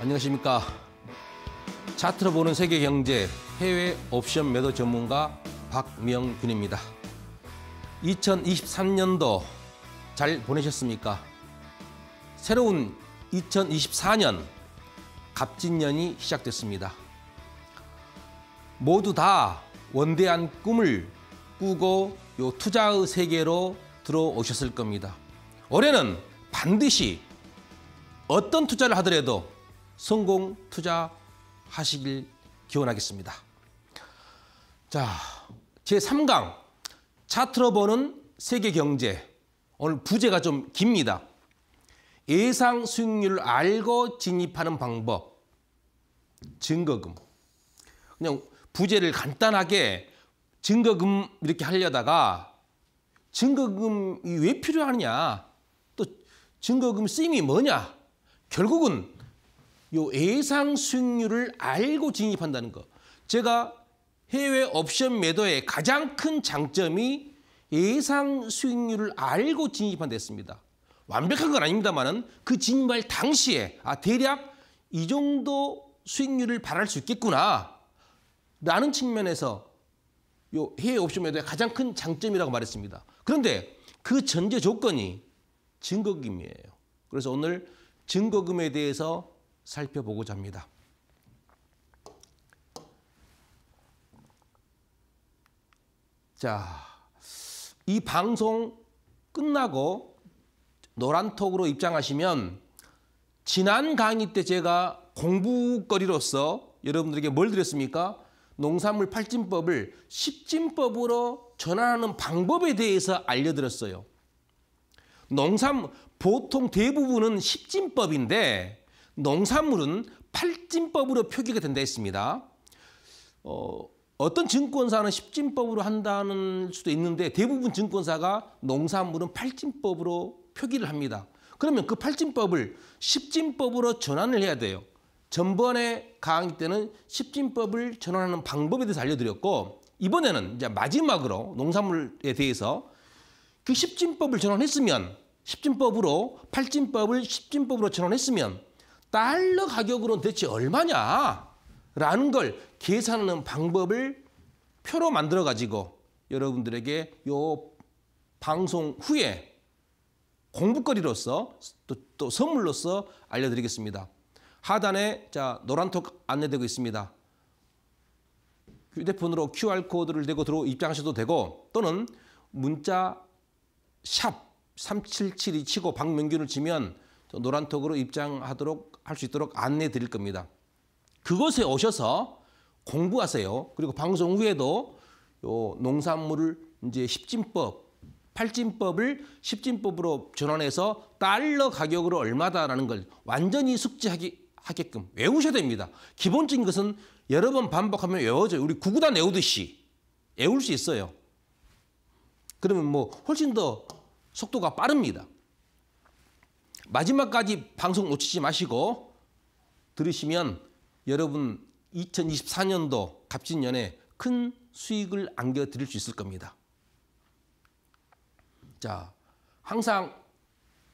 안녕하십니까. 차트로 보는 세계 경제 해외 옵션 매도 전문가 박명균입니다. 2023년도 잘 보내셨습니까? 새로운 2024년 갑진년이 시작됐습니다. 모두 다 원대한 꿈을 꾸고 요 투자의 세계로 들어오셨을 겁니다. 올해는 반드시 어떤 투자를 하더라도 성공 투자하시길 기원하겠습니다. 자, 제3강 차트로 보는 세계 경제. 오늘 부제가 좀 깁니다. 예상 수익률을 알고 진입하는 방법. 증거금. 그냥 부제를 간단하게 증거금 이렇게 하려다가 증거금이 왜 필요하느냐. 또 증거금 쓰임이 뭐냐. 결국은 요 예상 수익률을 알고 진입한다는 거. 제가 해외 옵션 매도의 가장 큰 장점이 예상 수익률을 알고 진입한댔습니다. 완벽한 건 아닙니다만은 그 진입할 당시에 아 대략 이 정도 수익률을 바랄 수 있겠구나 라는 측면에서 요 해외 옵션 매도의 가장 큰 장점이라고 말했습니다. 그런데 그 전제 조건이 증거금이에요. 그래서 오늘 증거금에 대해서 살펴보고자 합니다. 자, 이 방송 끝나고 노란톡으로 입장하시면 지난 강의 때 제가 공부거리로서 여러분들에게 뭘 드렸습니까? 농산물 팔진법을 십진법으로 전환하는 방법에 대해서 알려드렸어요. 농산 보통 대부분은 십진법인데 농산물은 팔진법으로 표기가 된다 했습니다. 어, 어떤 증권사는 십진법으로 한다는 수도 있는데 대부분 증권사가 농산물은 팔진법으로 표기를 합니다. 그러면 그 팔진법을 십진법으로 전환을 해야 돼요. 전번에 강의 때는 십진법을 전환하는 방법에 대해서 알려드렸고 이번에는 이제 마지막으로 농산물에 대해서 그 십진법을 전환했으면 십진법으로 팔진법을 십진법으로 전환했으면 달러 가격으로 대체 얼마냐라는 걸 계산하는 방법을 표로 만들어 가지고 여러분들에게 요 방송 후에 공부거리로서 또, 또 선물로서 알려드리겠습니다. 하단에 자 노란톡 안내되고 있습니다. 휴대폰으로 QR코드를 대고 들어 입장하셔도 되고 또는 문자 샵 3772 치고 박명균을 치면 노란톡으로 입장하도록 할수 있도록 안내해 드릴 겁니다. 그곳에 오셔서 공부하세요. 그리고 방송 후에도 요 농산물을 이제 십진법, 팔진법을 십진법으로 전환해서 달러 가격으로 얼마다라는 걸 완전히 숙지하기 하게끔 외우셔야 됩니다. 기본적인 것은 여러 번 반복하면 외워져요. 우리 구구단 외우듯이 외울 수 있어요. 그러면 뭐 훨씬 더 속도가 빠릅니다. 마지막까지 방송 놓치지 마시고 들으시면 여러분 2024년도 갑진년에 큰 수익을 안겨 드릴 수 있을 겁니다. 자, 항상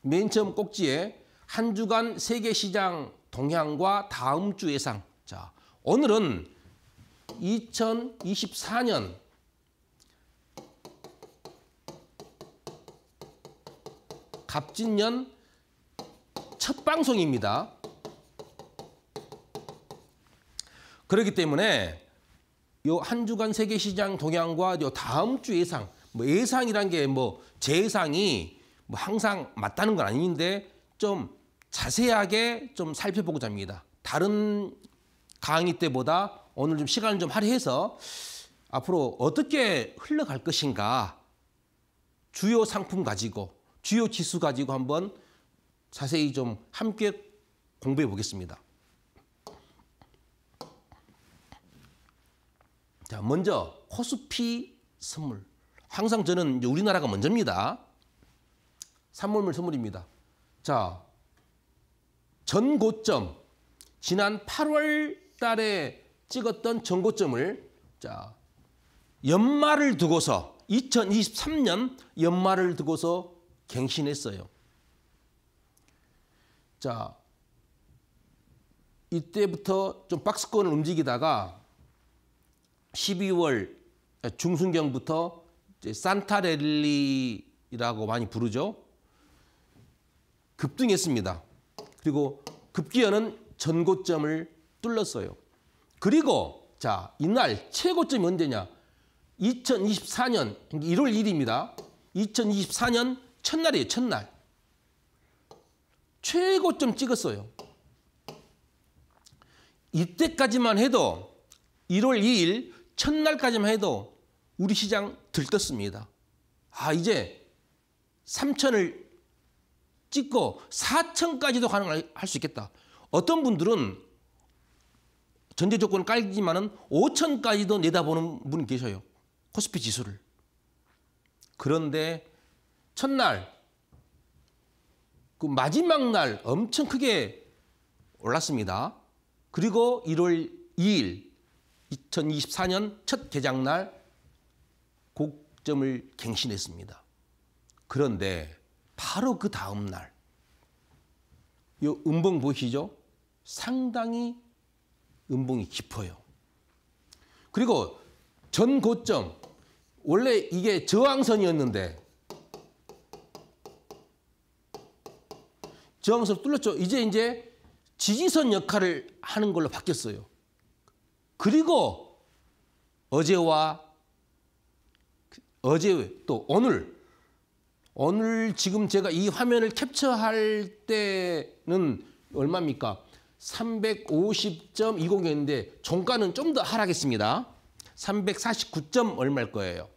맨 처음 꼭지에 한 주간 세계 시장 동향과 다음 주 예상. 자, 오늘은 2024년 '갑진년 첫 방송입니다. 그렇기 때문에 요한 주간 세계 시장 동향과 요 다음 주 예상, 뭐 예상이란 게뭐제 예상이 뭐 항상 맞다는 건 아닌데 좀 자세하게 좀 살펴보고자 합니다. 다른 강의 때보다 오늘 좀 시간을 좀 할애해서 앞으로 어떻게 흘러갈 것인가 주요 상품 가지고 주요 지수 가지고 한번 자세히 좀 함께 공부해 보겠습니다. 자, 먼저 코스피 선물. 항상 저는 우리나라가 먼저입니다. 산물물 선물입니다. 자, 전고점. 지난 8월 달에 찍었던 전고점을 자, 연말을 두고서 2023년 연말을 두고서 갱신했어요. 자, 이때부터 좀 박스권을 움직이다가 12월 중순경부터 산타랠리라고 많이 부르죠. 급등했습니다. 그리고 급기어는 전고점을 뚫렸어요. 그리고 자 이날 최고점이 언제냐? 2024년 1월 1일입니다. 2024년 첫날이에요. 첫날. 최고점 찍었어요. 이때까지만 해도 1월 2일 첫날까지만 해도 우리 시장 들떴습니다. 아 이제 3천을 찍고 4천까지도 가능할 수 있겠다. 어떤 분들은 전제 조건을 깔지만은 5천까지도 내다보는 분이 계셔요. 코스피 지수를. 그런데 첫날 그 마지막 날 엄청 크게 올랐습니다. 그리고 1월 2일 2024년 첫 개장 날 고점을 갱신했습니다. 그런데 바로 그 다음 날, 이 음봉 보시죠? 상당히 음봉이 깊어요. 그리고 전 고점, 원래 이게 저항선이었는데 저항선 뚫렸죠. 이제 이제 지지선 역할을 하는 걸로 바뀌었어요. 그리고 어제와 어제 또 오늘 오늘 지금 제가 이 화면을 캡처할 때는 얼마입니까? 350.20이었는데 종가는 좀 더 하락했습니다. 3 4 9 얼마일 거예요.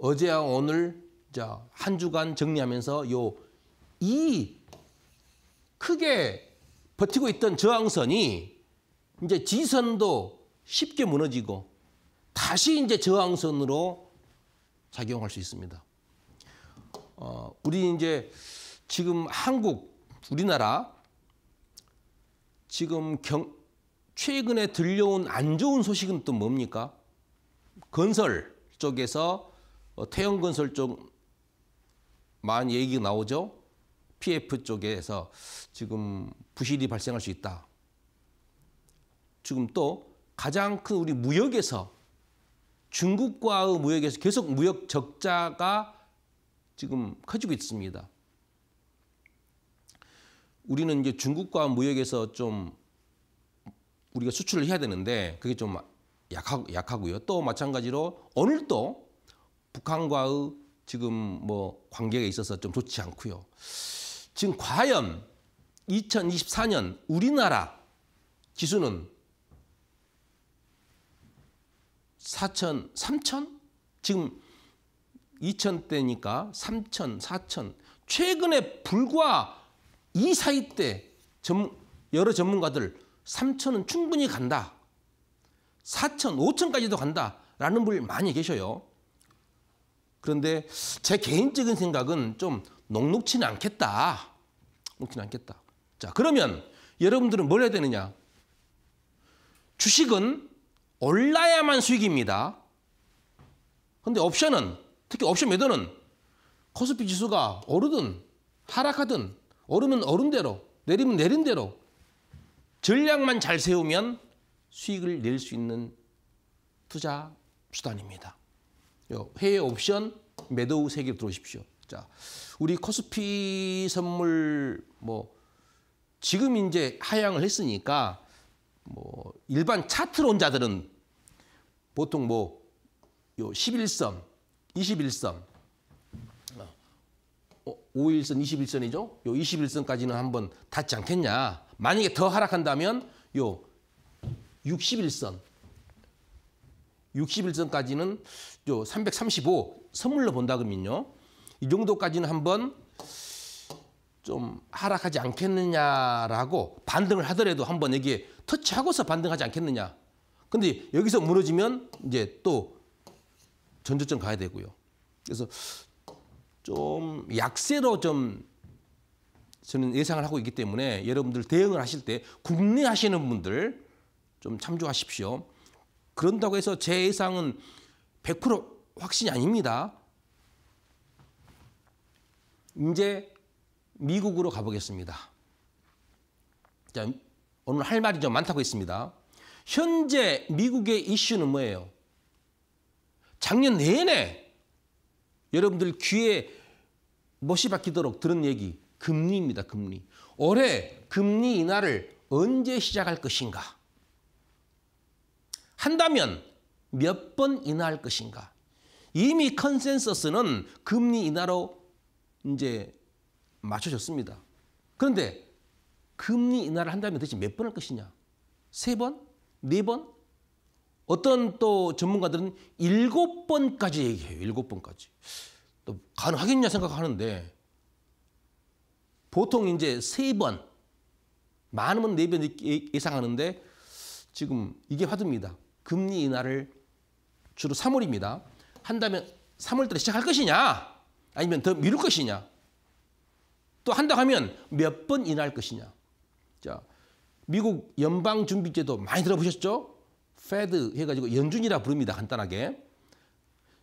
어제와 오늘 자, 한 주간 정리하면서 요 이 크게 버티고 있던 저항선이 이제 지선도 쉽게 무너지고 다시 이제 저항선으로 작용할 수 있습니다. 어, 우리 이제 지금 한국, 우리나라 지금 경, 최근에 들려온 안 좋은 소식은 또 뭡니까? 건설 쪽에서 어, 태형건설 쪽만 얘기 나오죠. PF 쪽에서 지금 부실이 발생할 수 있다. 지금 또 가장 큰 우리 무역에서 중국과의 무역에서 계속 무역 적자가 지금 커지고 있습니다. 우리는 이제 중국과 무역에서 좀 우리가 수출을 해야 되는데 그게 좀 약하, 약하고요. 또 마찬가지로 오늘도 북한과의 지금 뭐 관계가 있어서 좀 좋지 않고요. 지금 과연 2024년 우리나라 지수는 4천, 3천? 지금 2천 대니까 3천, 4천. 최근에 불과 이 사이 때 여러 전문가들 3천은 충분히 간다. 4천, 5천까지도 간다라는 분 많이 계셔요. 그런데 제 개인적인 생각은 좀 녹록치는 않겠다. 녹록치는 않겠다. 자, 그러면 여러분들은 뭘 해야 되느냐? 주식은 올라야만 수익입니다. 근데 옵션은 특히 옵션 매도는 코스피 지수가 오르든 하락하든 오르면 오른 대로 내리면 내린 대로 전략만 잘 세우면 수익을 낼 수 있는 투자 수단입니다. 회외 옵션 매도 세계로 들어오십시오. 자, 우리 코스피 선물 뭐 지금 이제 하향을 했으니까 뭐 일반 차트론자들은 보통 뭐요 11선, 21선, 5일선, 21선이죠. 요 21선까지는 어, 한번 닿지 않겠냐. 만약에 더 하락한다면 요 61선, 60일선까지는 335 선물로 본다 그러면요. 이 정도까지는 한번 좀 하락하지 않겠느냐라고 반등을 하더라도 한번 여기에 터치하고서 반등하지 않겠느냐. 근데 여기서 무너지면 이제 또전조점 가야 되고요. 그래서 좀 약세로 좀 저는 예상을 하고 있기 때문에 여러분들 대응을 하실 때 국내 하시는 분들 좀 참조하십시오. 그런다고 해서 제 예상은 100% 확신이 아닙니다. 이제 미국으로 가보겠습니다. 자, 오늘 할 말이 좀 많다고 했습니다. 현재 미국의 이슈는 뭐예요? 작년 내내 여러분들 귀에 못이 박히도록 들은 얘기 금리입니다. 금리. 올해 금리 인하를 언제 시작할 것인가? 한다면 몇 번 인하할 것인가? 이미 컨센서스는 금리 인하로 이제 맞춰졌습니다. 그런데 금리 인하를 한다면 대체 몇 번 할 것이냐? 세 번? 네 번? 어떤 또 전문가들은 일곱 번까지 얘기해요. 일곱 번까지. 또 가능하겠냐 생각하는데 보통 이제 세 번, 많으면 네 번 예상하는데 지금 이게 화두입니다. 금리 인하를 주로 3월입니다. 한다면 3월달에 시작할 것이냐 아니면 더 미룰 것이냐 또 한다 하면 몇 번 인하할 것이냐 자 미국 연방준비제도 많이 들어보셨죠? 페드 해가지고 연준이라 부릅니다. 간단하게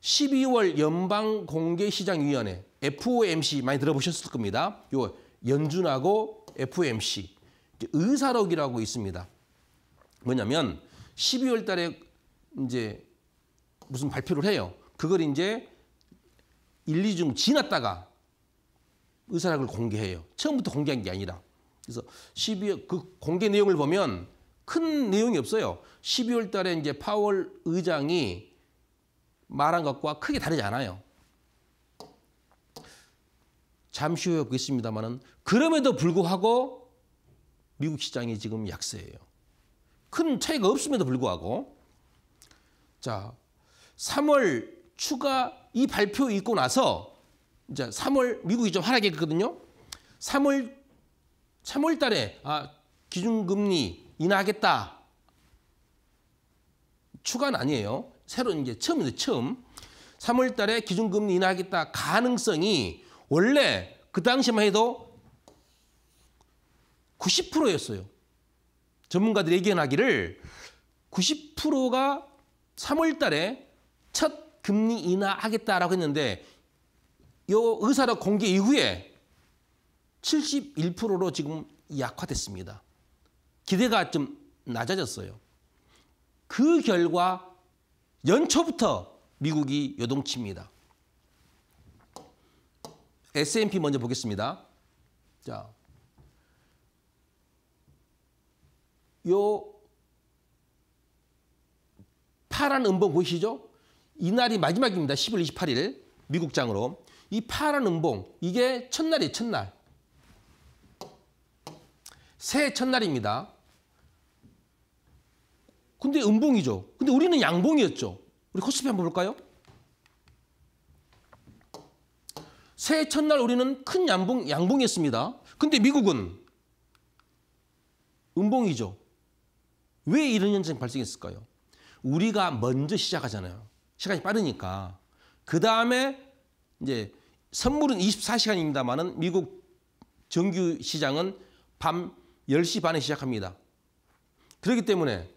12월 연방공개시장위원회 FOMC 많이 들어보셨을 겁니다. 요 연준하고 FOMC 의사록이라고 있습니다. 뭐냐면 12월 달에 이제 무슨 발표를 해요. 그걸 이제 1, 2중 지났다가 의사락을 공개해요. 처음부터 공개한 게 아니라. 그래서 12월 그 공개 내용을 보면 큰 내용이 없어요. 12월 달에 이제 파월 의장이 말한 것과 크게 다르지 않아요. 잠시 후에 보겠습니다만은 그럼에도 불구하고 미국 시장이 지금 약세예요. 큰 차이가 없음에도 불구하고 자 3월 추가 이 발표 있고 나서 이제 3월 미국이 좀 하락했거든요. 3월 3월 달에 아 기준금리 인하하겠다. 추가는 아니에요. 새로 이제 처음이죠. 처음. 3월 달에 기준금리 인하하겠다 가능성이 원래 그 당시만 해도 90%였어요. 전문가들이 예견하기를 90%가 3월 달에 첫 금리 인하하겠다라고 했는데 요의사로 공개 이후에 71%로 지금 약화됐습니다. 기대가 좀 낮아졌어요. 그 결과 연초부터 미국이 요동칩니다. S&P 먼저 보겠습니다. 자, 요 파란 음봉 보이시죠? 이날이 마지막입니다. 10월 28일 미국장으로. 이 파란 음봉, 이게 첫날이에요, 첫날. 새해 첫날입니다. 근데 음봉이죠. 근데 우리는 양봉이었죠. 우리 코스피 한번 볼까요? 새해 첫날 우리는 큰 양봉, 양봉이었습니다. 근데 미국은 음봉이죠. 왜 이런 현상이 발생했을까요? 우리가 먼저 시작하잖아요. 시간이 빠르니까. 그 다음에 이제 선물은 24시간입니다만은 미국 정규 시장은 밤 10시 반에 시작합니다. 그렇기 때문에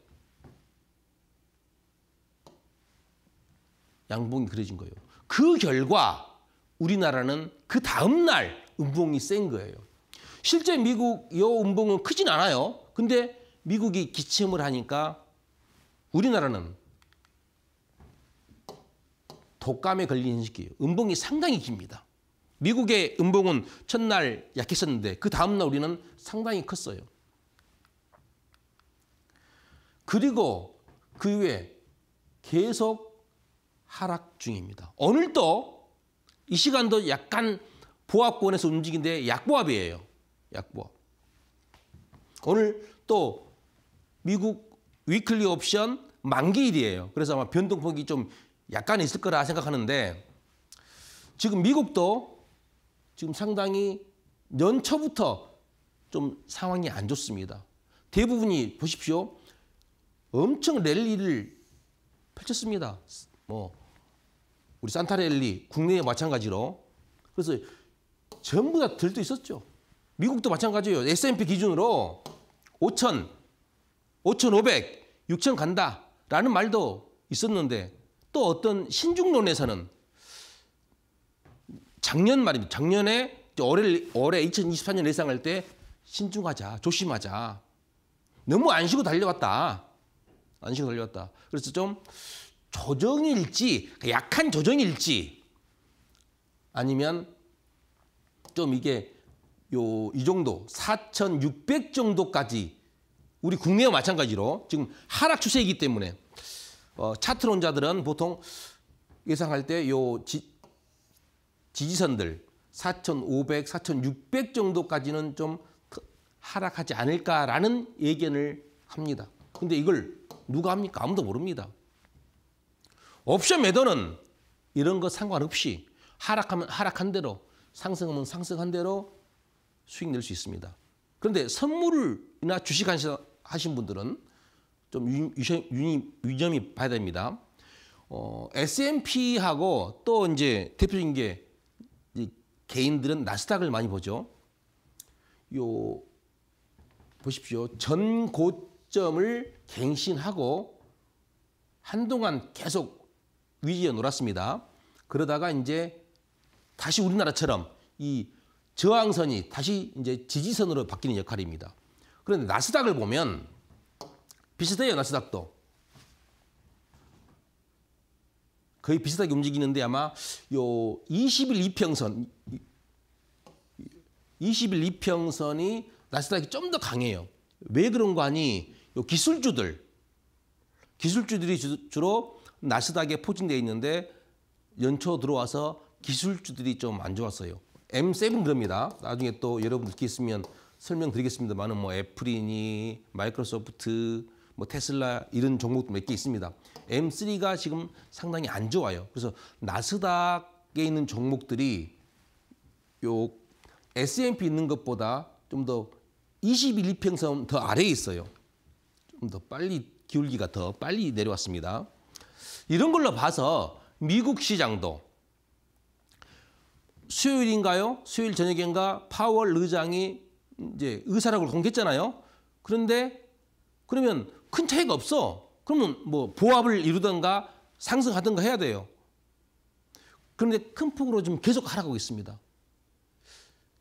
양봉이 그려진 거예요. 그 결과 우리나라는 그 다음 날 음봉이 센 거예요. 실제 미국 요 음봉은 크진 않아요. 근데 미국이 기침을 하니까 우리나라는 독감에 걸린 시기예요. 음봉이 상당히 깁니다. 미국의 음봉은 첫날 약했었는데 그 다음날 우리는 상당히 컸어요. 그리고 그이에 계속 하락 중입니다. 오늘도 이 시간도 약간 보합권에서 움직인데 약보합이에요. 약보합. 오늘 또 미국 위클리 옵션 만기일이에요. 그래서 아마 변동폭이 좀 약간 있을 거라 생각하는데 지금 미국도 지금 상당히 연초부터 좀 상황이 안 좋습니다. 대부분이 보십시오. 엄청 랠리를 펼쳤습니다. 뭐 우리 산타랠리 국내에 마찬가지로 그래서 전부 다들도 있었죠. 미국도 마찬가지예요. S&P 기준으로 5천 5,500, 6,000 간다라는 말도 있었는데 또 어떤 신중론에서는 작년 말입니다. 작년에 올해, 올해 2024년 예상할 때 신중하자, 조심하자. 너무 안 쉬고 달려왔다. 안 쉬고 달려왔다. 그래서 좀 조정일지, 그러니까 약한 조정일지 아니면 좀 이게 요, 이 정도, 4,600 정도까지 우리 국내와 마찬가지로 지금 하락 추세이기 때문에 어, 차트론자들은 보통 예상할 때 요 지지선들 4,500, 4,600 정도까지는 좀 하락하지 않을까라는 예견을 합니다. 근데 이걸 누가 합니까? 아무도 모릅니다. 옵션 매도는 이런 거 상관없이 하락하면 하락한 대로 상승하면 상승한 대로 수익 낼 수 있습니다. 그런데 선물이나 주식 하신 분들은 좀 유념, 이 봐야 됩니다. 어, S&P하고 또 이제 대표적인 게 개인들은 나스닥을 많이 보죠. 요 보십시오. 전 고점을 갱신하고 한동안 계속 위기에 놀았습니다. 그러다가 이제 다시 우리나라처럼 이 저항선이 다시 이제 지지선으로 바뀌는 역할입니다. 그런데 나스닥을 보면 비슷해요, 나스닥도. 거의 비슷하게 움직이는데 아마 요 20일 이평선 20일 이평선이 나스닥이 좀 더 강해요. 왜 그런가 하니 요 기술주들 기술주들이 주, 주로 나스닥에 포진되어 있는데 연초 들어와서 기술주들이 좀 안 좋았어요. M7 그럽니다. 나중에 또 여러분들 있으면 설명드리겠습니다만은 뭐 애플이니 마이크로소프트 뭐 테슬라 이런 종목도 몇 개 있습니다. M3가 지금 상당히 안 좋아요. 그래서 나스닥에 있는 종목들이 요 S&P 있는 것보다 좀 더 21, 2평선 더 아래에 있어요. 좀 더 빨리 기울기가 더 빨리 내려왔습니다. 이런 걸로 봐서 미국 시장도 수요일인가요? 수요일 저녁인가 파월 의장이 이제 의사라고 공개했잖아요. 그런데 그러면 큰 차이가 없어. 그러면 뭐 보합을 이루던가 상승하던가 해야 돼요. 그런데 큰 폭으로 좀 계속 하락하고 있습니다.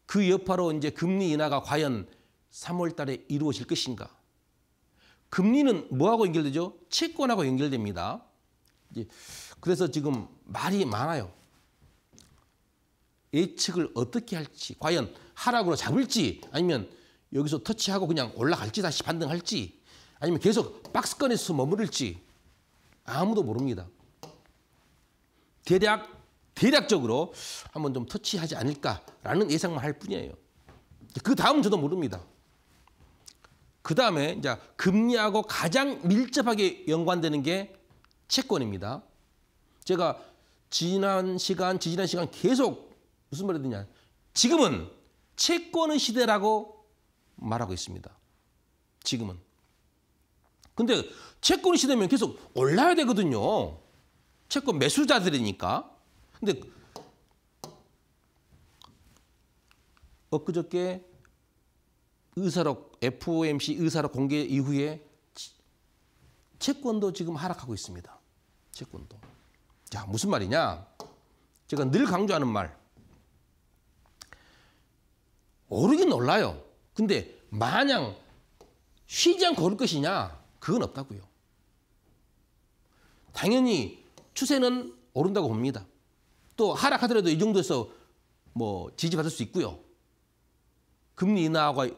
그 여파로 이제 금리 인하가 과연 3월 달에 이루어질 것인가? 금리는 뭐하고 연결되죠? 채권하고 연결됩니다. 그래서 지금 말이 많아요. 예측을 어떻게 할지 과연 하락으로 잡을지 아니면 여기서 터치하고 그냥 올라갈지 다시 반등할지 아니면 계속 박스권에서 머무를지 아무도 모릅니다. 대략 대략적으로 한번 좀 터치하지 않을까라는 예상만 할 뿐이에요. 그 다음 저도 모릅니다. 그 다음에 이제 금리하고 가장 밀접하게 연관되는 게 채권입니다. 제가 지난 시간, 지난 시간 계속 무슨 말이 되냐. 지금은 채권의 시대라고 말하고 있습니다. 지금은. 근데 채권의 시대면 계속 올라야 되거든요. 채권 매수자들이니까. 근데 엊그저께 의사록 FOMC 의사록 공개 이후에 채권도 지금 하락하고 있습니다. 채권도. 자, 무슨 말이냐? 제가 늘 강조하는 말. 오르긴 올라요. 근데 마냥 쉬지 않고 오를 것이냐? 그건 없다고요. 당연히 추세는 오른다고 봅니다. 또 하락하더라도 이 정도에서 뭐 지지받을 수 있고요. 금리 인하가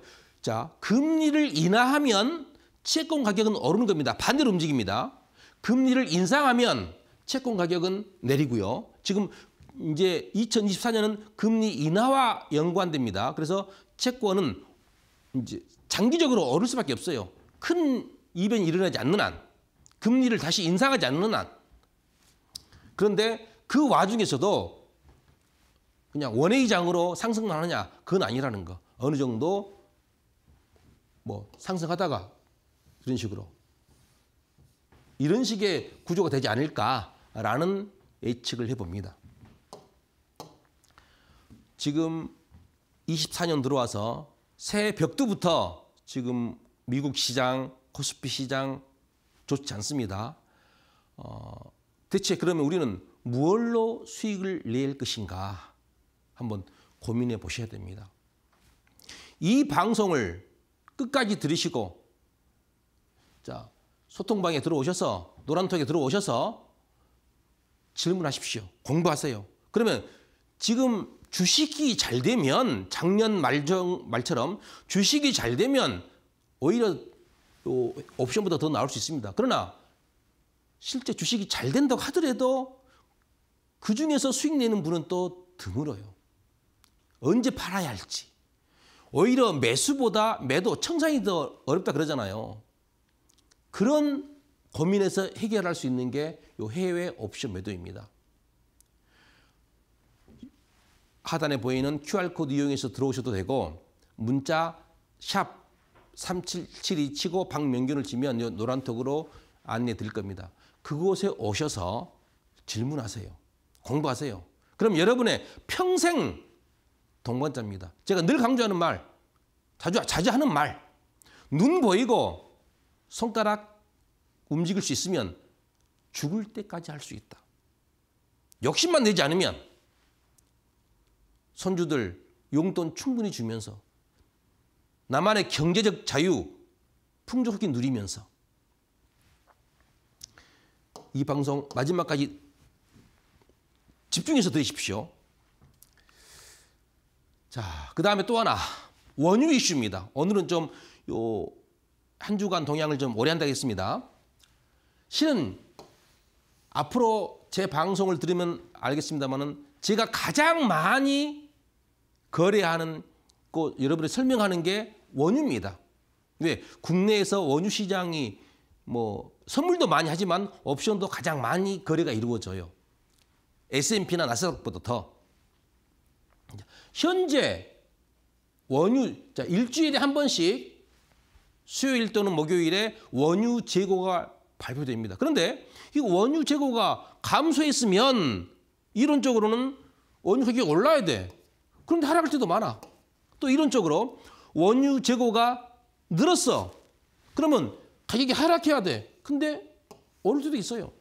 자 금리를 인하하면 채권 가격은 오르는 겁니다. 반대로 움직입니다. 금리를 인상하면 채권 가격은 내리고요. 지금 이제 2024년은 금리 인하와 연관됩니다. 그래서 채권은 이제 장기적으로 오를 수밖에 없어요. 큰 이변이 일어나지 않는 한, 금리를 다시 인상하지 않는 한. 그런데 그 와중에서도 그냥 원회의장으로 상승만 하냐 그건 아니라는 거. 어느 정도 뭐 상승하다가 이런 식으로 이런 식의 구조가 되지 않을까라는 예측을 해봅니다. 지금 24년 들어와서 새 벽두부터 지금 미국 시장, 코스피 시장 좋지 않습니다. 어, 대체 그러면 우리는 무얼로 수익을 낼 것인가 한번 고민해 보셔야 됩니다. 이 방송을 끝까지 들으시고 자 소통방에 들어오셔서 노란톡에 들어오셔서 질문하십시오. 공부하세요. 그러면 지금 주식이 잘 되면 작년 말정, 말처럼 주식이 잘 되면 오히려 옵션보다 더 나올 수 있습니다. 그러나 실제 주식이 잘 된다고 하더라도 그중에서 수익 내는 분은 또 드물어요. 언제 팔아야 할지. 오히려 매수보다 매도, 청산이 더 어렵다 그러잖아요. 그런 고민에서 해결할 수 있는 게이 해외 옵션 매도입니다. 하단에 보이는 QR코드 이용해서 들어오셔도 되고 문자 샵 377이 치고 박명균을 치면 노란톡으로 안내 드릴 겁니다. 그곳에 오셔서 질문하세요. 공부하세요. 그럼 여러분의 평생 동반자입니다. 제가 늘 강조하는 말, 자주, 자주 하는 말, 눈 보이고 손가락 움직일 수 있으면 죽을 때까지 할 수 있다. 욕심만 내지 않으면 손주들 용돈 충분히 주면서 나만의 경제적 자유 풍족하게 누리면서 이 방송 마지막까지 집중해서 들으십시오. 자, 그 다음에 또 하나 원유 이슈입니다. 오늘은 좀 요 한 주간 동향을 좀 오래 한다 했습니다. 실은 앞으로 제 방송을 들으면 알겠습니다만은 제가 가장 많이 거래하는 거 여러분이 설명하는 게 원유입니다. 왜? 국내에서 원유 시장이 뭐 선물도 많이 하지만 옵션도 가장 많이 거래가 이루어져요. S&P나 나스닥보다 더. 현재 원유 자 일주일에 한 번씩 수요일 또는 목요일에 원유 재고가 발표됩니다. 그런데 이 원유 재고가 감소했으면 이론적으로는 원유 가격이 올라야 돼. 그런데 하락할 때도 많아. 또 이론적으로 원유 재고가 늘었어. 그러면 가격이 하락해야 돼. 근데 오를 때도 있어요.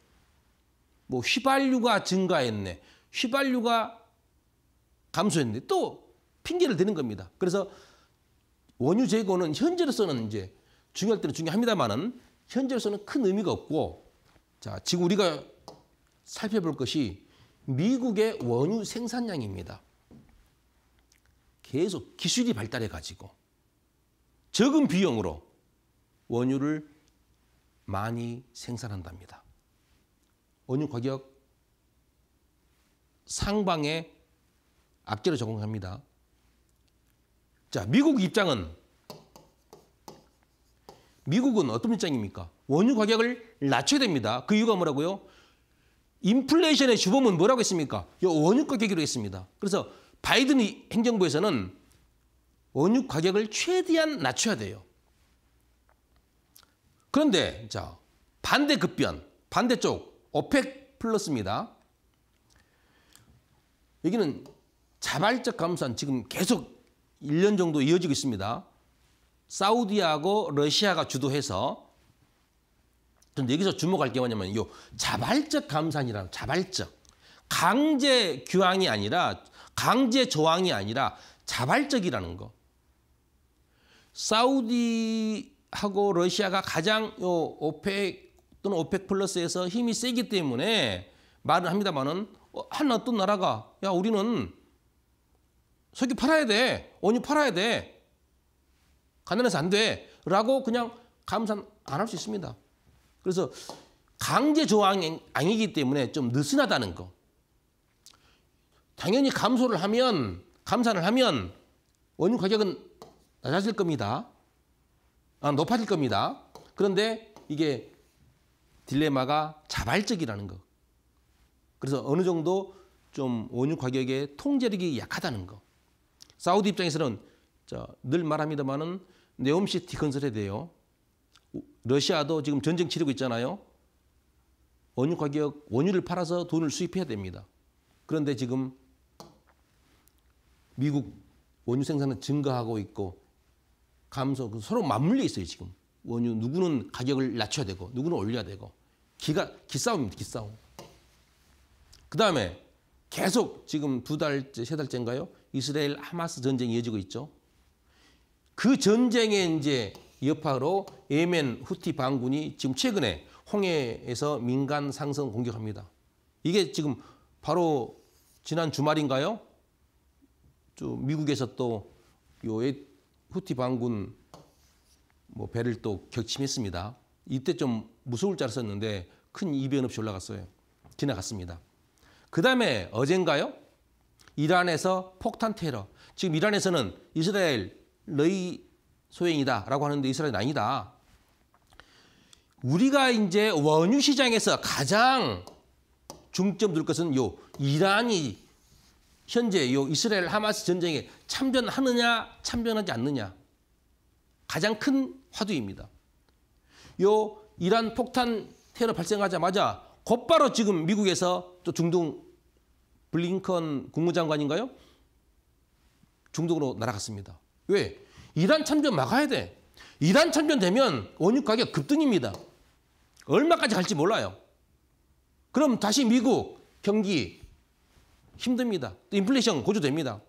뭐 휘발유가 증가했네. 휘발유가 감소했는데 또 핑계를 대는 겁니다. 그래서 원유 재고는 현재로서는 이제 중요할 때는 중요합니다만은 현재로서는 큰 의미가 없고 자, 지금 우리가 살펴볼 것이 미국의 원유 생산량입니다. 계속 기술이 발달해 가지고 적은 비용으로 원유를 많이 생산한답니다. 원유 가격 상방에 악재로 적용합니다. 자, 미국 입장은 미국은 어떤 입장입니까? 원유 가격을 낮춰야 됩니다. 그 이유가 뭐라고요? 인플레이션의 주범은 뭐라고 했습니까? 원유 가격이라 했습니다. 그래서 바이든 행정부에서는 원유 가격을 최대한 낮춰야 돼요. 그런데 자 반대 급변, 반대쪽 오펙 플러스입니다. 여기는 자발적 감산 지금 계속 1년 정도 이어지고 있습니다. 사우디하고 러시아가 주도해서 전 여기서 주목할 게 뭐냐면 요 자발적 감산이라는 자발적 강제 규항이 아니라 강제 저항이 아니라 자발적이라는 거. 사우디하고 러시아가 가장 요 오펙 또는 오펙 플러스에서 힘이 세기 때문에 말을 합니다만은 어, 한 어떤 나라가 야 우리는 석유 팔아야 돼. 원유 팔아야 돼. 가난해서 안 돼. 라고 그냥 감산 안 할 수 있습니다. 그래서 강제 저항이 아니기 때문에 좀 느슨하다는 거. 당연히 감소를 하면 감산을 하면 원유 가격은 낮아질 겁니다. 아, 높아질 겁니다. 그런데 이게 딜레마가 자발적이라는 거. 그래서 어느 정도 좀 원유 가격의 통제력이 약하다는 거. 사우디 입장에서는 늘 말합니다만은 네옴시티 건설해야 돼요. 러시아도 지금 전쟁 치르고 있잖아요. 원유 가격, 원유를 팔아서 돈을 수입해야 됩니다. 그런데 지금 미국 원유 생산은 증가하고 있고 감소 그 서로 맞물려 있어요 지금 원유 누구는 가격을 낮춰야 되고 누구는 올려야 되고 기가 기싸움입니다 기싸움. 그 다음에 계속 지금 두 달째 세 달째인가요? 이스라엘 하마스 전쟁이 이어지고 있죠. 그 전쟁의 이제 여파로 예멘 후티 반군이 지금 최근에 홍해에서 민간 상선 공격합니다. 이게 지금 바로 지난 주말인가요? 좀 미국에서 또요 후티 반군 뭐 배를 또 격침했습니다. 이때 좀 무서울 줄 알았었는데 큰 이변 없이 올라갔어요. 지나갔습니다. 그 다음에 어젠가요? 이란에서 폭탄 테러. 지금 이란에서는 이스라엘 너희 소행이다 라고 하는데 이스라엘 아니다. 우리가 이제 원유 시장에서 가장 중점 둘 것은 요 이란이 현재 이 이스라엘 하마스 전쟁에 참전하느냐 참전하지 않느냐 가장 큰 화두입니다. 요 이란 폭탄 테러 발생하자마자 곧바로 지금 미국에서 또 중동 블링컨 국무장관인가요? 중동으로 날아갔습니다. 왜? 이란 참전 막아야 돼. 이란 참전되면 원유 가격 급등입니다. 얼마까지 갈지 몰라요. 그럼 다시 미국 경기 힘듭니다. 또 인플레이션 고조됩니다.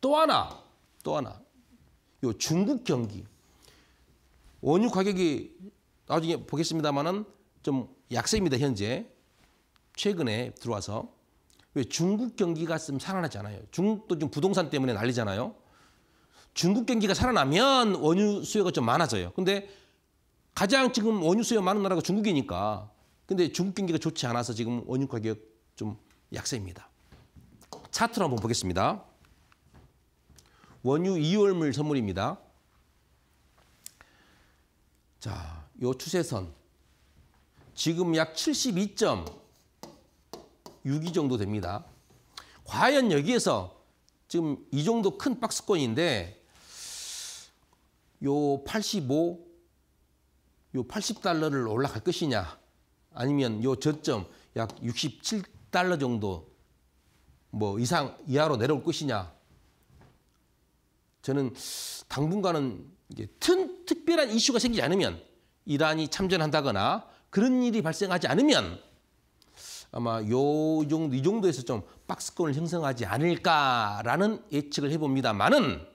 또 하나, 또 하나. 요 중국 경기. 원유 가격이 나중에 보겠습니다만은 좀 약세입니다, 현재. 최근에 들어와서. 왜 중국 경기가 좀 살아나잖아요. 중국도 지금 부동산 때문에 난리잖아요. 중국 경기가 살아나면 원유 수요가 좀 많아져요. 근데 가장 지금 원유 수요 많은 나라가 중국이니까. 근데 중국 경기가 좋지 않아서 지금 원유 가격 좀 약세입니다. 차트로 한번 보겠습니다. 원유 2월물 선물입니다. 자, 요 추세선 지금 약 72.62 정도 됩니다. 과연 여기에서 지금 이 정도 큰 박스권인데 요 85, 요 80달러를 올라갈 것이냐 아니면 요 저점 약 달러 정도 뭐 이상 이하로 내려올 것이냐. 저는 당분간은 튼 특별한 이슈가 생기지 않으면 이란이 참전한다거나 그런 일이 발생하지 않으면 아마 요 정도 이 정도에서 좀 박스권을 형성하지 않을까라는 예측을 해봅니다만은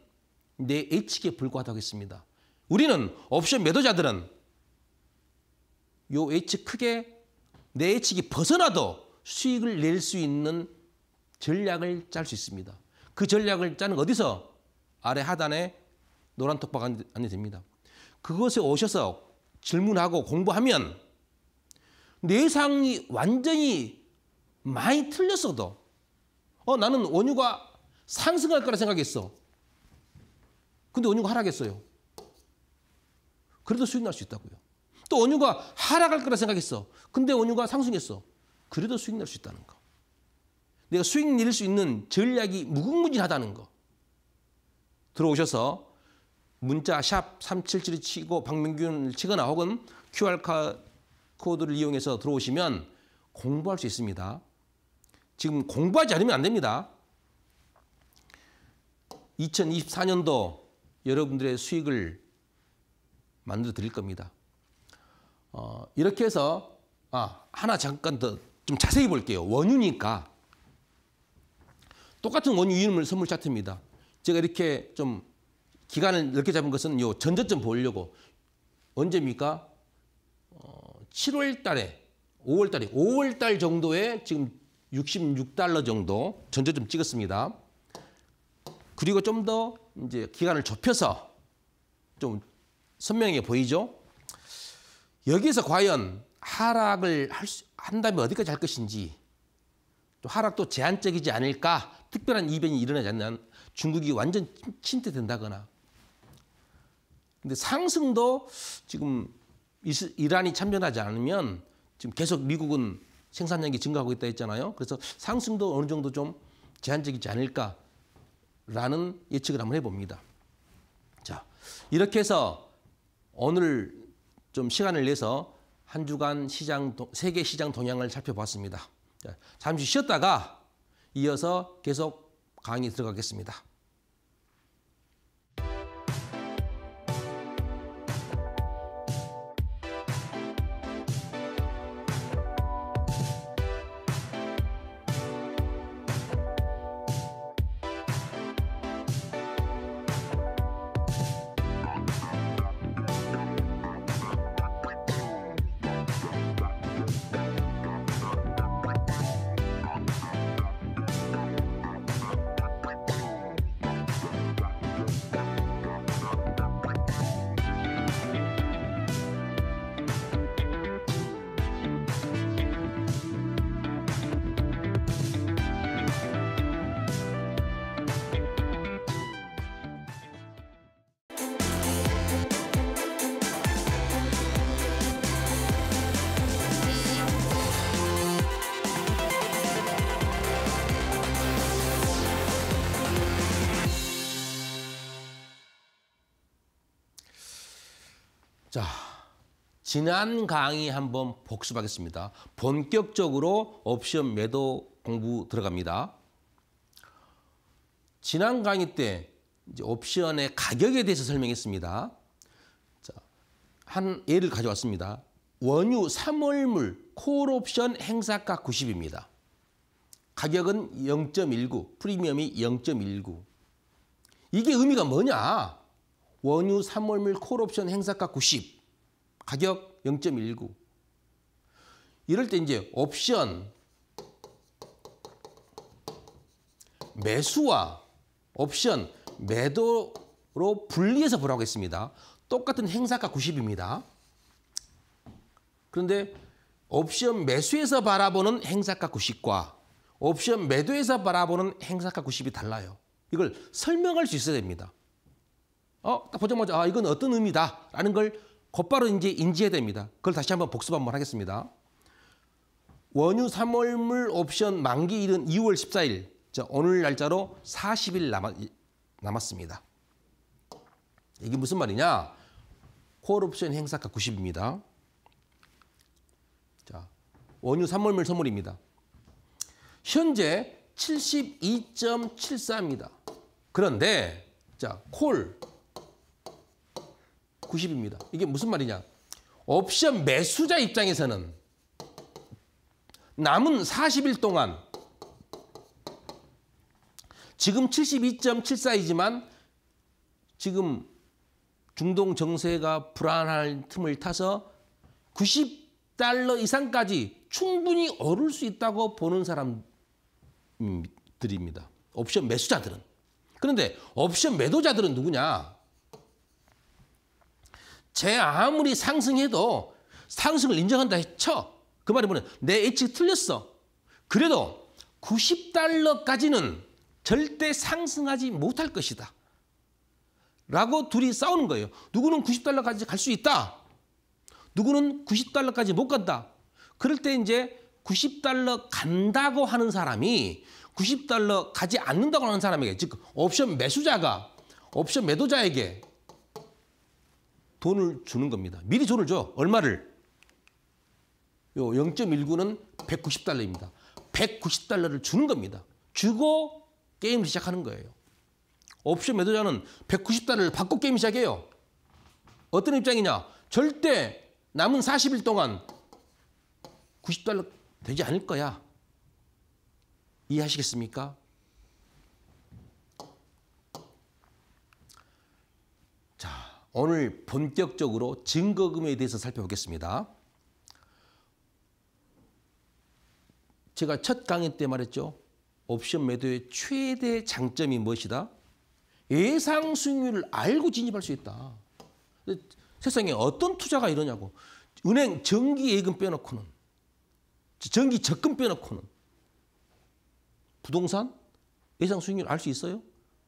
내 예측에 불과하다고 했습니다. 우리는 옵션 매도자들은 요 예측 크게 내 예측이 벗어나도 수익을 낼 수 있는 전략을 짤 수 있습니다. 그 전략을 짜는 어디서? 아래 하단에 노란 톡박 안내됩니다. 그것에 오셔서 질문하고 공부하면 내상이 완전히 많이 틀렸어도 어 나는 원유가 상승할 거라 생각했어. 근데 원유가 하락했어요. 그래도 수익 날 수 있다고요. 또 원유가 하락할 거라 생각했어. 근데 원유가 상승했어. 그래도 수익 낼 수 있다는 거. 내가 수익 낼 수 있는 전략이 무궁무진하다는 거. 들어오셔서 문자 샵 377을 치고 박명균을 치거나 혹은 QR 코드를 이용해서 들어오시면 공부할 수 있습니다. 지금 공부하지 않으면 안 됩니다. 2024년도 여러분들의 수익을 만들어 드릴 겁니다. 어, 이렇게 해서 아, 하나 잠깐 더좀 자세히 볼게요. 원유니까 똑같은 원유 이름을 선물 차트입니다. 제가 이렇게 좀 기간을 넓게 잡은 것은 요 전저점 보려고 언제입니까? 어, 7월 달에 5월 달에 5월 달 정도에 지금 66달러 정도 전저점 찍었습니다. 그리고 좀 더 이제 기간을 좁혀서 좀선명하 보이죠? 여기에서 과연 하락을 할 수, 한다면 어디까지 할 것인지 또 하락도 제한적이지 않을까 특별한 이변이 일어나지 않는 중국이 완전 침체된다거나 근데 상승도 지금 이란이 참변하지 않으면 지금 계속 미국은 생산량이 증가하고 있다 했잖아요. 그래서 상승도 어느 정도 좀 제한적이지 않을까라는 예측을 한번 해봅니다. 자, 이렇게 해서 오늘 좀 시간을 내서 한 주간 시장 세계 시장 동향을 살펴봤습니다. 예, 잠시 쉬었다가 이어서 계속 강의 들어가겠습니다. 지난 강의 한번 복습하겠습니다. 본격적으로 옵션 매도 공부 들어갑니다. 지난 강의 때 옵션의 가격에 대해서 설명했습니다. 자, 한 예를 가져왔습니다. 원유 3월물 콜옵션 행사가 90입니다. 가격은 0.19, 프리미엄이 0.19. 이게 의미가 뭐냐? 원유 3월물 콜옵션 행사가 90. 가격 0.19. 이럴 때 이제 옵션 매수와 옵션 매도로 분리해서 보라고 했습니다. 똑같은 행사가 90입니다. 그런데 옵션 매수에서 바라보는 행사가 90과 옵션 매도에서 바라보는 행사가 90이 달라요. 이걸 설명할 수 있어야 됩니다. 어, 딱 보자마자 아, 이건 어떤 의미다라는 걸 곧바로 이제 인지해야 됩니다. 그걸 다시 한번 복습 한번 하겠습니다. 원유 3월물 옵션 만기일은 2월 14일, 자, 오늘 날짜로 40일 남았, 남았습니다. 이게 무슨 말이냐? 콜옵션 행사가 90입니다. 자, 원유 3월물 선물입니다. 현재 72.74입니다. 그런데 자, 콜 90입니다. 이게 무슨 말이냐? 옵션 매수자 입장에서는 남은 40일 동안 지금 72.74이지만 지금 중동 정세가 불안할 틈을 타서 90달러 이상까지 충분히 오를 수 있다고 보는 사람들입니다. 옵션 매수자들은. 그런데 옵션 매도자들은 누구냐? 제 아무리 상승해도 상승을 인정한다 했죠. 그 말이 뭐냐. 내 예측 틀렸어. 그래도 90달러까지는 절대 상승하지 못할 것이다. 라고 둘이 싸우는 거예요. 누구는 90달러까지 갈 수 있다. 누구는 90달러까지 못 간다. 그럴 때 이제 90달러 간다고 하는 사람이 90달러 가지 않는다고 하는 사람에게 즉 옵션 매수자가 옵션 매도자에게 돈을 주는 겁니다. 미리 돈을 줘. 얼마를? 요 0.19는 190달러입니다. 190달러를 주는 겁니다. 주고 게임을 시작하는 거예요. 옵션 매도자는 190달러를 받고 게임 시작해요. 어떤 입장이냐? 절대 남은 40일 동안 90달러 되지 않을 거야. 이해하시겠습니까? 오늘 본격적으로 증거금에 대해서 살펴보겠습니다. 제가 첫 강의 때 말했죠. 옵션 매도의 최대 장점이 무엇이다? 예상 수익률을 알고 진입할 수 있다. 세상에 어떤 투자가 이러냐고. 은행 정기 예금 빼놓고는 정기 적금 빼놓고는 부동산 예상 수익률 알 수 있어요?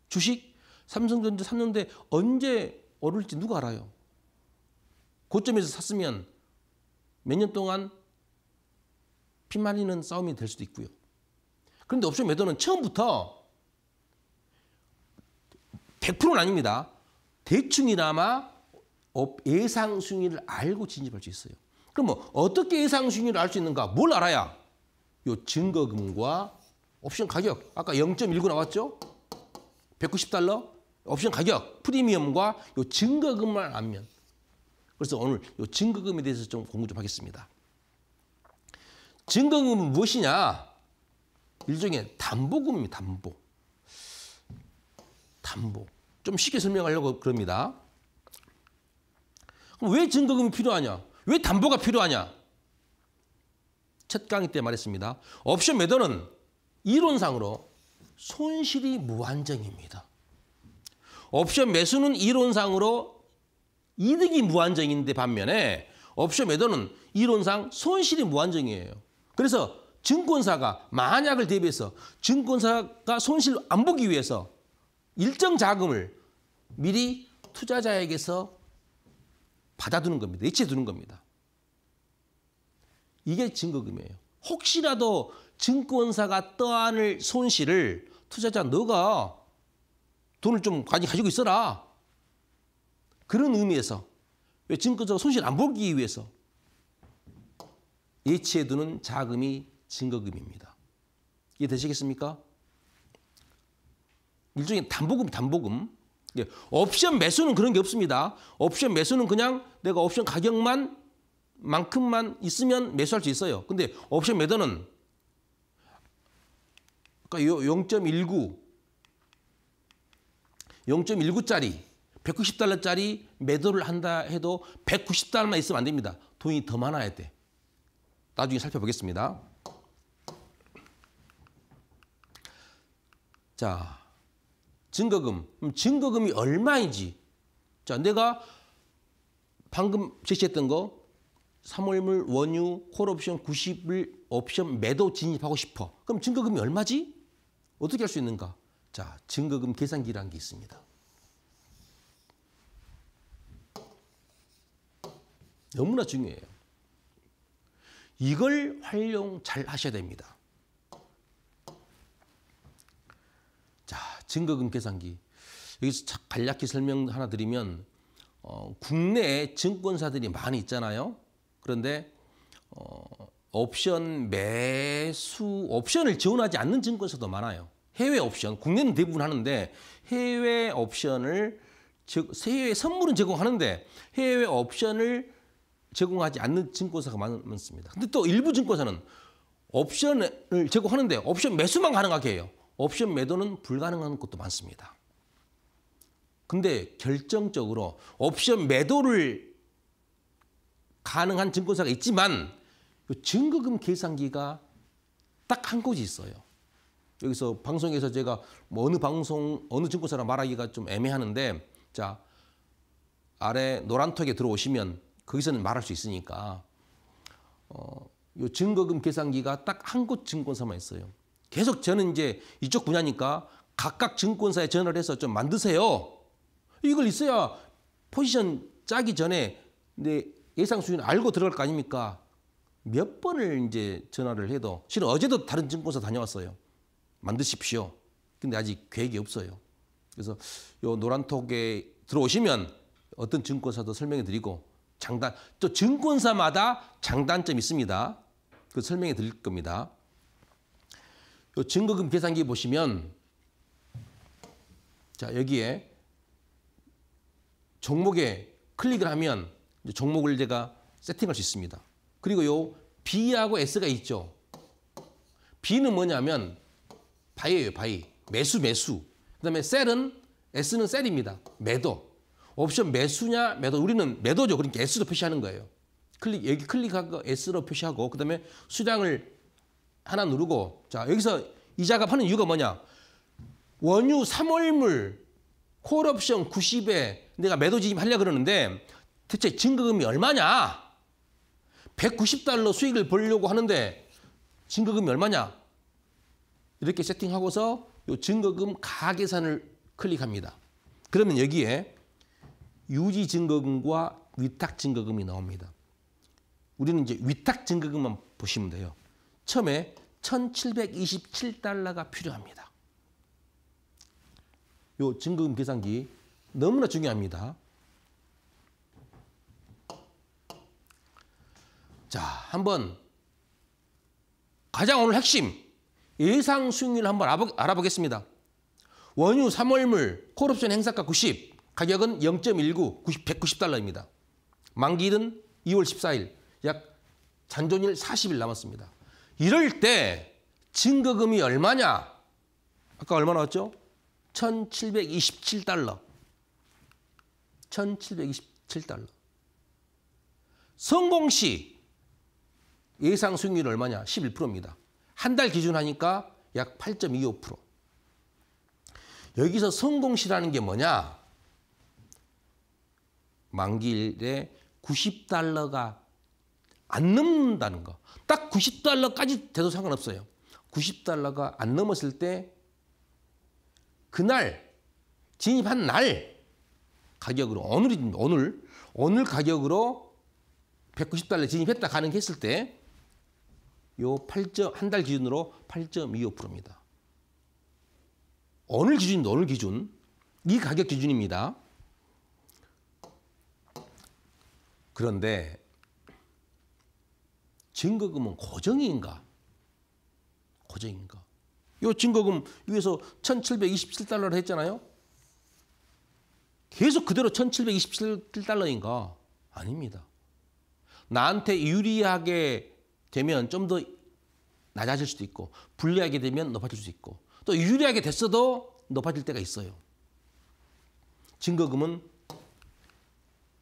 주식 삼성전자 샀는데 언제 오를지 누가 알아요? 고점에서 샀으면 몇 년 동안 피 말리는 싸움이 될 수도 있고요. 그런데 옵션 매도는 처음부터 100%는 아닙니다. 대충이나마 예상 순위를 알고 진입할 수 있어요. 그러 뭐 어떻게 예상 순위를 알수 있는가? 뭘 알아야? 요 증거금과 옵션 가격. 아까 0.19 나왔죠? 190달러? 옵션 가격 프리미엄과 요 증거금만 알면 그래서 오늘 요 증거금에 대해서 좀 공부 좀 하겠습니다. 증거금은 무엇이냐? 일종의 담보금입니다. 담보. 담보. 좀 쉽게 설명하려고 그럽니다. 그럼 왜 증거금이 필요하냐? 왜 담보가 필요하냐? 첫 강의 때 말했습니다. 옵션 매도는 이론상으로 손실이 무한정입니다. 옵션 매수는 이론상으로 이득이 무한정인데 반면에 옵션 매도는 이론상 손실이 무한정이에요. 그래서 증권사가 만약을 대비해서 증권사가 손실 안 보기 위해서 일정 자금을 미리 투자자에게서 받아두는 겁니다. 예치두는 겁니다. 이게 증거금이에요. 혹시라도 증권사가 떠안을 손실을 투자자 너가 돈을 좀 가지고 있어라. 그런 의미에서 왜증거적으 손실 안 보기 위해서 예치해두는 자금이 증거금입니다. 이해되시겠습니까? 일종의 담보금, 담보금. 예, 옵션 매수는 그런 게 없습니다. 옵션 매수는 그냥 내가 옵션 가격만 만큼만 있으면 매수할 수 있어요. 근데 옵션 매도는 아까 그러니까 0.19 0.19짜리 190달러짜리 매도를 한다 해도 190달러만 있으면 안 됩니다. 돈이 더 많아야 돼. 나중에 살펴보겠습니다. 자, 증거금. 증거금이 얼마인지. 자, 내가 방금 제시했던 거 사물물, 원유, 콜옵션 90일 옵션 매도 진입하고 싶어. 그럼 증거금이 얼마지? 어떻게 할 수 있는가? 자, 증거금 계산기라는 게 있습니다. 너무나 중요해요. 이걸 활용 잘 하셔야 됩니다. 자, 증거금 계산기. 여기서 간략히 설명 하나 드리면 어, 국내에 증권사들이 많이 있잖아요. 그런데 어, 옵션 매수 옵션을 지원하지 않는 증권사도 많아요. 해외 옵션, 국내는 대부분 하는데 해외 옵션을 즉 해외 선물은 제공하는데 해외 옵션을 제공하지 않는 증권사가 많습니다. 근데 또 일부 증권사는 옵션을 제공하는데 옵션 매수만 가능하게 해요. 옵션 매도는 불가능한 것도 많습니다. 근데 결정적으로 옵션 매도를 가능한 증권사가 있지만 증거금 계산기가 딱 한 곳이 있어요. 여기서 방송에서 제가 뭐 어느 방송 어느 증권사나 말하기가 좀 애매하는데 자 아래 노란턱에 들어오시면 거기서는 말할 수 있으니까 어, 요 증거금 계산기가 딱 한 곳 증권사만 있어요. 계속 저는 이제 이쪽 분야니까 각각 증권사에 전화를 해서 좀 만드세요. 이걸 있어야 포지션 짜기 전에 내 예상 수준 알고 들어갈 거 아닙니까? 몇 번을 이제 전화를 해도 실은 어제도 다른 증권사 다녀왔어요. 만드십시오. 근데 아직 계획이 없어요. 그래서 요 노란톡에 들어오시면 어떤 증권사도 설명해 드리고 장단 또 증권사마다 장단점이 있습니다. 그 설명해 드릴 겁니다. 요 증거금 계산기 보시면 자 여기에 종목에 클릭을 하면 종목을 제가 세팅할 수 있습니다. 그리고 요 B하고 S가 있죠. B는 뭐냐면 바이예요, 바이. 매수, 매수. 그다음에 셀은 S는 셀입니다. 매도. 옵션 매수냐, 매도. 우리는 매도죠. 그러니까 S로 표시하는 거예요. 클릭 여기 클릭하고 S로 표시하고 그다음에 수량을 하나 누르고 자, 여기서 이 작업하는 이유가 뭐냐? 원유 3월물 콜옵션 90에 내가 매도 지금 하려고 그러는데 대체 증거금이 얼마냐? 190달러 수익을 벌려고 하는데 증거금이 얼마냐? 이렇게 세팅하고서 요 증거금 가계산을 클릭합니다. 그러면 여기에 유지 증거금과 위탁 증거금이 나옵니다. 우리는 이제 위탁 증거금만 보시면 돼요. 처음에 1727달러가 필요합니다. 요 증거금 계산기 너무나 중요합니다. 자, 한번 가장 오늘 핵심 예상 수익률 한번 알아보겠습니다. 원유 3월물 콜옵션 행사가 90, 가격은 0.19, 90, 190달러입니다. 만기일은 2월 14일, 약 잔존일 40일 남았습니다. 이럴 때 증거금이 얼마냐? 아까 얼마 나왔죠? 1727달러. 1727달러. 성공 시 예상 수익률 얼마냐? 11%입니다. 한달 기준 하니까 약 8.25%. 여기서 성공시라는 게 뭐냐? 만기일에 90달러가 안 넘는다는 거. 딱 90달러까지 돼도 상관없어요. 90달러가 안 넘었을 때 그날 진입한 날 가격으로 오늘 오늘 오늘 가격으로 190달러 진입했다 가능했을 때요 8점 한 달 기준으로 8.25%입니다. 오늘 기준 오늘 기준. 이 가격 기준입니다. 그런데 증거금은 고정인가? 고정인가? 요 증거금 위에서 1727달러를 했잖아요. 계속 그대로 1727달러인가? 아닙니다. 나한테 유리하게 되면 좀 더 낮아질 수도 있고 불리하게 되면 높아질 수도 있고 또 유리하게 됐어도 높아질 때가 있어요. 증거금은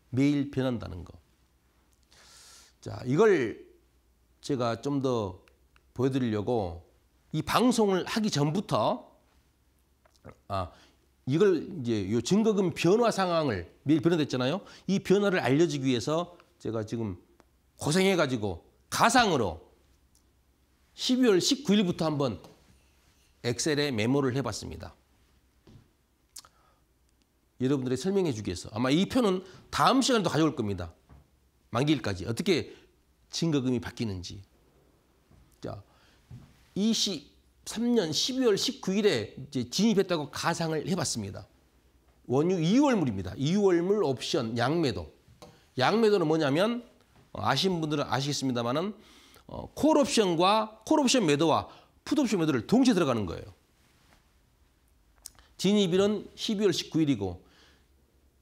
매일 변한다는 거. 자, 이걸 제가 좀 더 보여드리려고 이 방송을 하기 전부터 아, 이걸 이제 요 증거금 변화 상황을 매일 변화됐잖아요. 이 변화를 알려주기 위해서 제가 지금 고생해가지고 가상으로 12월 19일부터 한번 엑셀에 메모를 해봤습니다. 여러분들이 설명해 주기 위해서 아마 이 표는 다음 시간에도 가져올 겁니다. 만기일까지 어떻게 증거금이 바뀌는지 자 23년 12월 19일에 이제 진입했다고 가상을 해봤습니다. 원유 2월물입니다. 2월물 옵션 양매도 양매도는 뭐냐면 어, 아시는 분들은 아시겠습니다만은 어, 콜옵션과 콜옵션 매도와 풋옵션 매도를 동시에 들어가는 거예요. 진입일은 12월 19일이고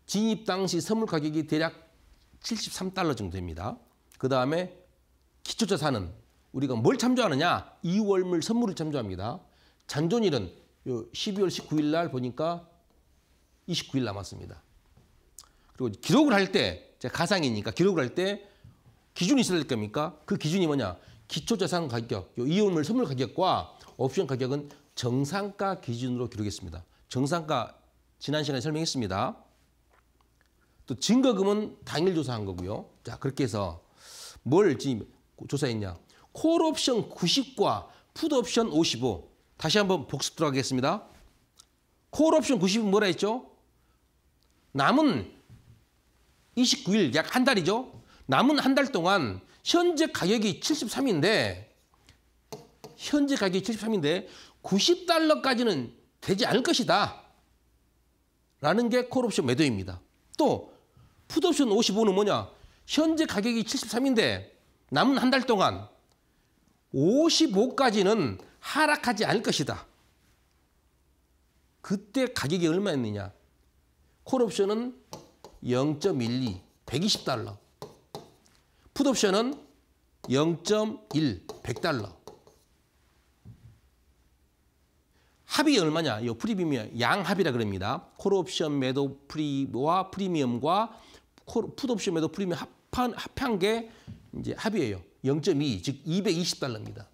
진입 당시 선물 가격이 대략 73달러 정도 됩니다. 그 다음에 기초자산은 우리가 뭘 참조하느냐? 2월물 선물을 참조합니다. 잔존일은 요 12월 19일 날 보니까 29일 남았습니다. 그리고 기록을 할 때, 가상이니까 기록을 할때 기준이 있어야 될 겁니까? 그 기준이 뭐냐? 기초자산 가격, 이율물 선물 가격과 옵션 가격은 정상가 기준으로 기록했습니다. 정상가 지난 시간에 설명했습니다. 또 증거금은 당일 조사한 거고요. 자 그렇게 해서 뭘 지금 조사했냐? 콜옵션 90과 푸드옵션 55. 다시 한번 복습 들어가겠습니다. 콜옵션 90은 뭐라 했죠? 남은 29일 약 한 달이죠. 남은 한 달 동안 현재 가격이 73인데 현재 가격이 73인데 90달러까지는 되지 않을 것이다. 라는 게 콜옵션 매도입니다. 또 풋옵션 55는 뭐냐? 현재 가격이 73인데 남은 한 달 동안 55까지는 하락하지 않을 것이다. 그때 가격이 얼마였느냐? 콜옵션은 0.12, 120달러. 풋옵션은 0.1, 100달러. 합이 얼마냐? 이 프리미엄, 양합이라 그럽니다. 콜옵션 매도 프리와 프리미엄과 풋옵션 매도 프리미엄 합한, 합한 게 이제 합이에요. 0.2, 즉 220달러입니다.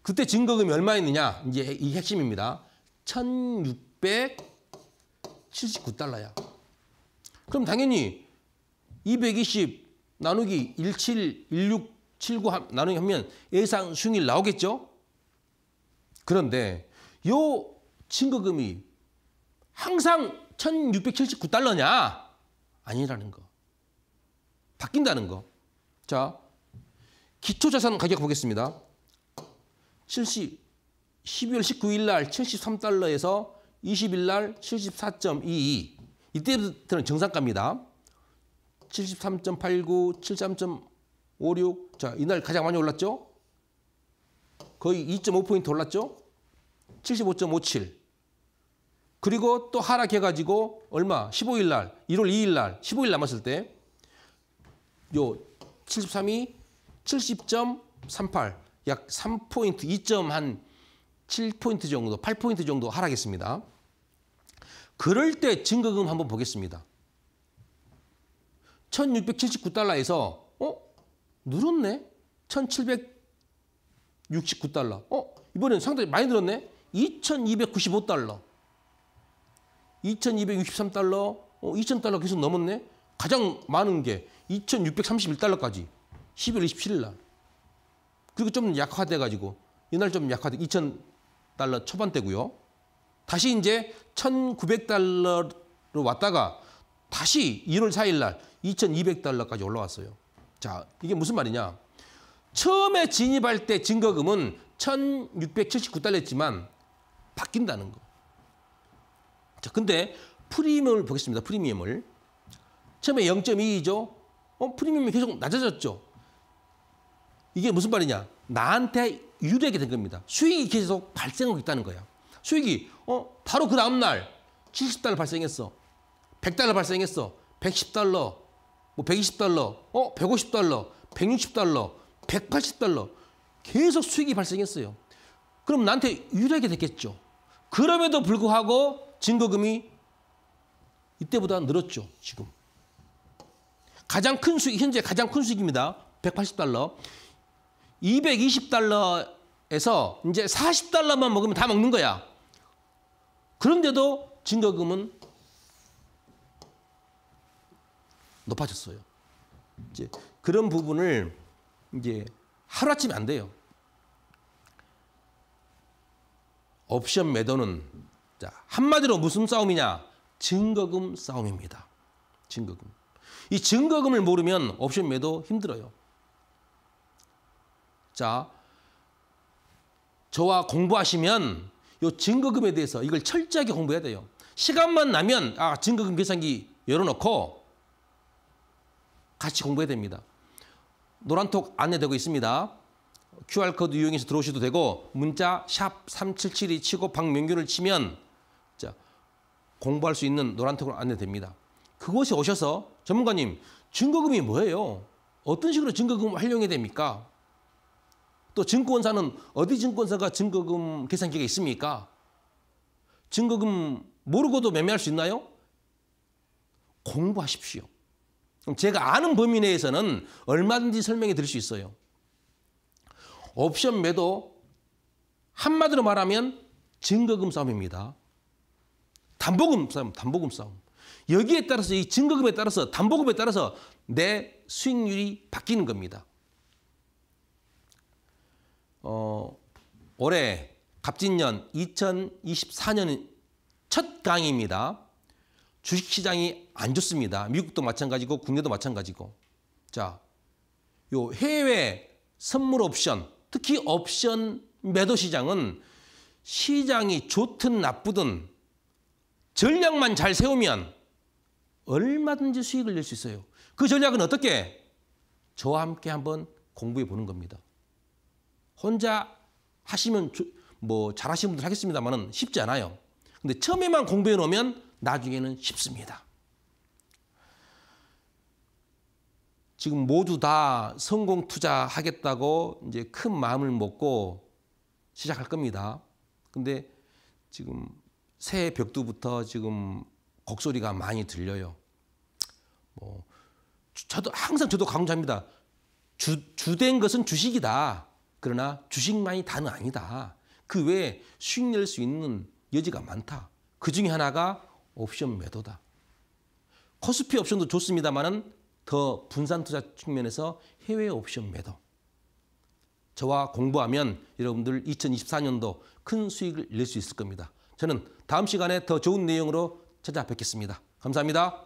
그때 증거금이 얼마였느냐? 이제 이 핵심입니다. 1679달러야. 그럼 당연히 220 나누기 17, 16, 79 나누기 하면 예상 수익률 나오겠죠? 그런데 요 증거금이 항상 1679달러냐? 아니라는 거. 바뀐다는 거. 자, 기초자산 가격 보겠습니다. 70, 12월 19일 날 73달러에서 20일 날 74.22. 이때부터는 정상가입니다. 73.89, 73.56. 자, 이날 가장 많이 올랐죠? 거의 2.5포인트 올랐죠? 75.57. 그리고 또 하락해가지고 얼마? 15일 날, 1월 2일 날, 15일 남았을 때요 73이 70.38, 약 3포인트, 2.한 7포인트 정도, 8포인트 정도 하락했습니다. 그럴 때 증거금 한번 보겠습니다. 1679달러에서 어? 늘었네? 1769달러. 어? 이번엔 상당히 많이 늘었네? 2295달러. 2263달러. 어, 2000달러 계속 넘었네? 가장 많은 게 2631달러까지. 12월 27일 날. 그리고 좀 약화돼 가지고 이날 좀 약화돼 2000달러 초반대고요. 다시 이제 1900달러로 왔다가 다시 1월 4일 날 2,200달러까지 올라왔어요. 자, 이게 무슨 말이냐? 처음에 진입할 때 증거금은 1,679달러였지만 바뀐다는 거. 자, 근데 프리미엄을 보겠습니다. 프리미엄을. 처음에 0.2이죠. 어, 프리미엄이 계속 낮아졌죠. 이게 무슨 말이냐? 나한테 유리하게 된 겁니다. 수익이 계속 발생하고 있다는 거야. 수익이 어 바로 그 다음 날 70달러 발생했어. 100달러 발생했어. 110달러, 뭐 120달러, 어, 150달러, 160달러, 180달러 계속 수익이 발생했어요. 그럼 나한테 유리하게 됐겠죠. 그럼에도 불구하고 증거금이 이때보다 늘었죠, 지금. 가장 큰 수익, 현재 가장 큰 수익입니다. 180달러. 220달러에서 이제 40달러만 먹으면 다 먹는 거야. 그런데도 증거금은 높아졌어요. 이제 그런 부분을 이제 하루아침에 안 돼요. 옵션 매도는 자, 한마디로 무슨 싸움이냐? 증거금 싸움입니다. 증거금. 이 증거금을 모르면 옵션 매도 힘들어요. 자, 저와 공부하시면 요 증거금에 대해서 이걸 철저하게 공부해야 돼요. 시간만 나면 아 증거금 계산기 열어놓고 같이 공부해야 됩니다. 노란톡 안내되고 있습니다. QR코드 이용해서 들어오셔도 되고 문자 샵 3772 치고 박명균을 치면 자, 공부할 수 있는 노란톡으로 안내됩니다. 그곳에 오셔서 전문가님 증거금이 뭐예요? 어떤 식으로 증거금 활용해야 됩니까? 또 증권사는 어디 증권사가 증거금 계산기가 있습니까? 증거금 모르고도 매매할 수 있나요? 공부하십시오. 제가 아는 범위 내에서는 얼마든지 설명해 드릴 수 있어요. 옵션 매도 한마디로 말하면 증거금 싸움입니다. 담보금 싸움, 담보금 싸움. 여기에 따라서 이 증거금에 따라서 담보금에 따라서 내 수익률이 바뀌는 겁니다. 어, 올해 갑진년 2024년 첫 강의입니다. 주식시장이 안 좋습니다. 미국도 마찬가지고 국내도 마찬가지고. 자, 요 해외 선물 옵션, 특히 옵션 매도 시장은 시장이 좋든 나쁘든 전략만 잘 세우면 얼마든지 수익을 낼 수 있어요. 그 전략은 어떻게? 저와 함께 한번 공부해 보는 겁니다. 혼자 하시면 뭐 잘하시는 분들 하겠습니다만 쉽지 않아요. 근데 처음에만 공부해 놓으면 나중에는 쉽습니다. 지금 모두 다 성공 투자하겠다고 이제 큰 마음을 먹고 시작할 겁니다. 근데 지금 새 벽두부터 지금 곡소리가 많이 들려요. 뭐 저도 항상 저도 강조합니다. 주, 주된 것은 주식이다. 그러나 주식만이 다는 아니다. 그 외에 수익 낼 수 있는 여지가 많다. 그 중에 하나가 옵션 매도다. 코스피 옵션도 좋습니다만은 더 분산 투자 측면에서 해외 옵션 매도. 저와 공부하면 여러분들 2024년도 큰 수익을 낼 수 있을 겁니다. 저는 다음 시간에 더 좋은 내용으로 찾아뵙겠습니다. 감사합니다.